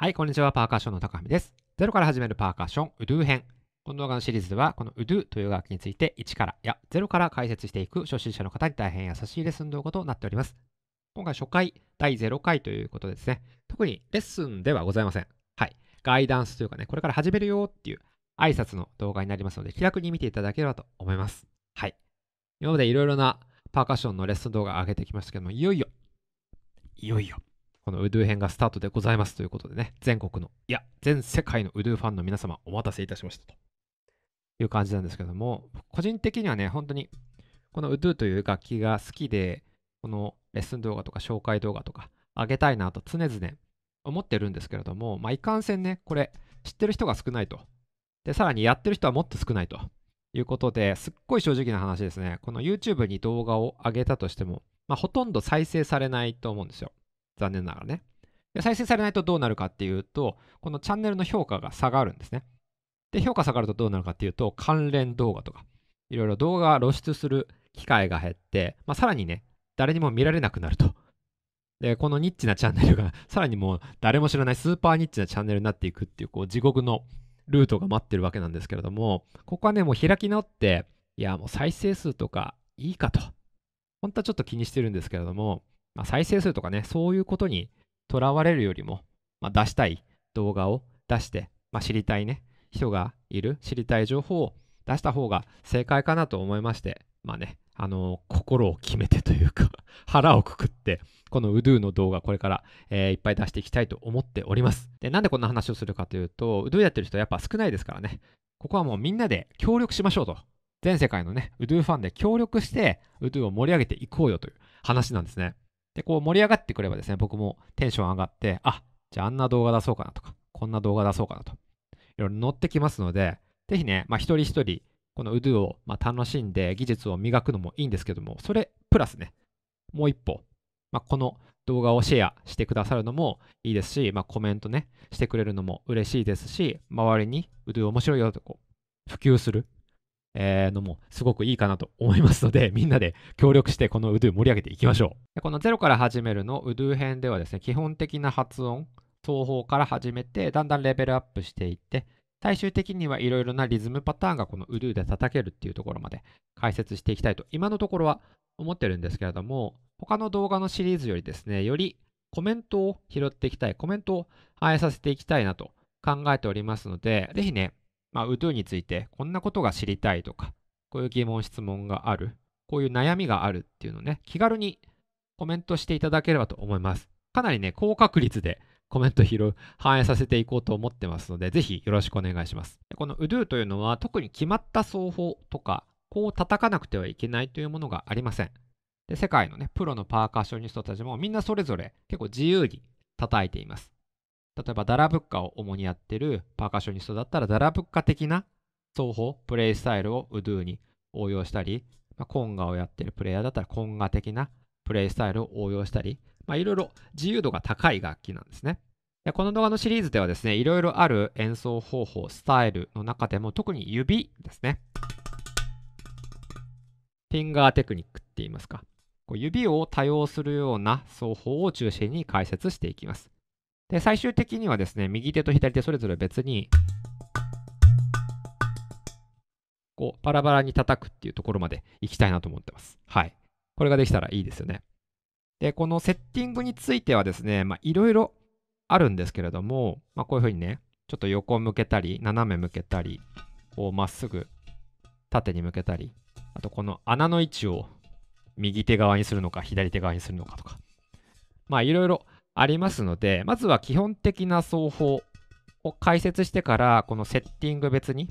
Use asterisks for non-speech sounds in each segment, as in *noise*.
はい、こんにちは。パーカッションの高見です。ゼロから始めるパーカッション、ウドゥ編。この動画のシリーズでは、このウドゥという楽器について1からや0から解説していく初心者の方に大変優しいレッスン動画となっております。今回初回第0回ということですね。特にレッスンではございません。はい。ガイダンスというかね、これから始めるよっていう挨拶の動画になりますので、気楽に見ていただければと思います。はい。今までいろいろなパーカッションのレッスン動画上げてきましたけども、いよいよ、いよいよ、このウドゥ編がスタートでございますということでね、全国の、いや、全世界のウドゥファンの皆様、お待たせいたしましたという感じなんですけども、個人的にはね、本当に、このウドゥという楽器が好きで、このレッスン動画とか紹介動画とかあげたいなと常々思ってるんですけれども、まあ、いかんせんね、これ、知ってる人が少ないと。で、さらにやってる人はもっと少ないということで、すっごい正直な話ですね、この YouTube に動画を上げたとしても、まあ、ほとんど再生されないと思うんですよ。残念ながらね。で再生されないとどうなるかっていうと、このチャンネルの評価が下がるんですね。で、評価下がるとどうなるかっていうと、関連動画とか、いろいろ動画露出する機会が減って、まあ、さらにね、誰にも見られなくなると。で、このニッチなチャンネルが、さらにもう誰も知らないスーパーニッチなチャンネルになっていくっていう、こう、地獄のルートが待ってるわけなんですけれども、ここはね、もう開き直って、いや、もう再生数とかいいかと。本当はちょっと気にしてるんですけれども、まあ、再生数とかね、そういうことにとらわれるよりも、まあ、出したい動画を出して、まあ、知りたいね、人がいる、知りたい情報を出した方が正解かなと思いまして、まあね、あのー、心を決めてというか *laughs* 腹をくくって、このウドゥの動画、これから、えー、いっぱい出していきたいと思っております。で、なんでこんな話をするかというと、ウドゥやってる人やっぱ少ないですからね、ここはもうみんなで協力しましょうと。全世界のね、ウドゥファンで協力して、ウドゥを盛り上げていこうよという話なんですね。で、こう盛り上がってくればですね、僕もテンション上がって、あ、じゃああんな動画出そうかなとか、こんな動画出そうかなと、いろいろ乗ってきますので、ぜひね、まあ、一人一人、この Udo をま楽しんで技術を磨くのもいいんですけども、それプラスね、もう一歩、まあ、この動画をシェアしてくださるのもいいですし、まあ、コメントね、してくれるのも嬉しいですし、周りに Udo 面白いよとこう普及するえー、のもすごくいいかなと思いますので、*laughs* みんなで協力してこの Udo 盛り上げていきましょう。でこの0から始めるの Udo 編ではですね、基本的な発音、奏法から始めて、だんだんレベルアップしていって、最終的にはいろいろなリズムパターンがこの Udo で叩けるっていうところまで解説していきたいと、今のところは思ってるんですけれども、他の動画のシリーズよりですね、よりコメントを拾っていきたい、コメントを反映させていきたいなと考えておりますので、ぜひね、まあ、u ゥーについてこんなことが知りたいとか、こういう疑問質問がある、こういう悩みがあるっていうのをね、気軽にコメントしていただければと思います。かなりね、高確率でコメント拾う、反映させていこうと思ってますので、ぜひよろしくお願いします。このウドゥというのは特に決まった奏法とか、こう叩かなくてはいけないというものがありません。で世界のね、プロのパーカッショニストたちもみんなそれぞれ結構自由に叩いています。例えばダラブッカを主にやってるパーカッショニストだったらダラブッカ的な奏法、プレイスタイルをウドゥに応用したり、まあ、コンガをやってるプレイヤーだったらコンガ的なプレイスタイルを応用したり、まあ、いろいろ自由度が高い楽器なんですね。でこの動画のシリーズではですね、いろいろある演奏方法、スタイルの中でも特に指ですね。フィンガーテクニックって言いますか。指を多用するような奏法を中心に解説していきます。で、最終的にはですね、右手と左手それぞれ別に、こう、バラバラに叩くっていうところまで行きたいなと思ってます。はい。これができたらいいですよね。で、このセッティングについてはですね、まあ、いろいろあるんですけれども、まあ、こういうふうにね、ちょっと横向けたり、斜め向けたり、こう、まっすぐ縦に向けたり、あとこの穴の位置を右手側にするのか、左手側にするのかとか、まあ、いろいろありますので、まずは基本的な奏法を解説してから、このセッティング別に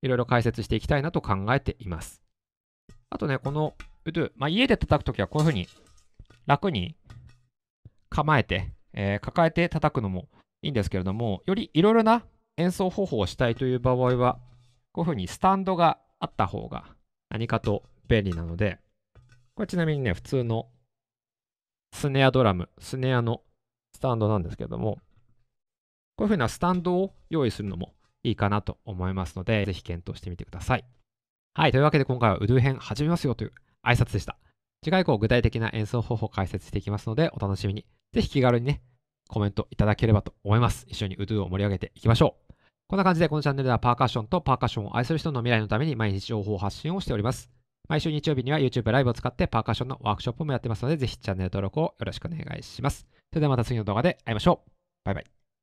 いろいろ解説していきたいなと考えています。あとね、この udo、まあ、家で叩くときはこういうふうに楽に構えて、えー、抱えて叩くのもいいんですけれども、よりいろいろな演奏方法をしたいという場合は、こういうふうにスタンドがあった方が何かと便利なので、これちなみにね、普通のスネアドラム、スネアのスタンドなんですけども、こういうふうなスタンドを用意するのもいいかなと思いますので、ぜひ検討してみてください。はい、というわけで今回はウドゥ編始めますよという挨拶でした。次回以降具体的な演奏方法を解説していきますので、お楽しみに。ぜひ気軽にね、コメントいただければと思います。一緒にウドゥを盛り上げていきましょう。こんな感じでこのチャンネルではパーカッションとパーカッションを愛する人の未来のために毎日情報発信をしております。毎週日曜日には YouTube ライブを使ってパーカッションのワークショップもやってますので、ぜひチャンネル登録をよろしくお願いします。それではまた次の動画で会いましょう。バイバイ。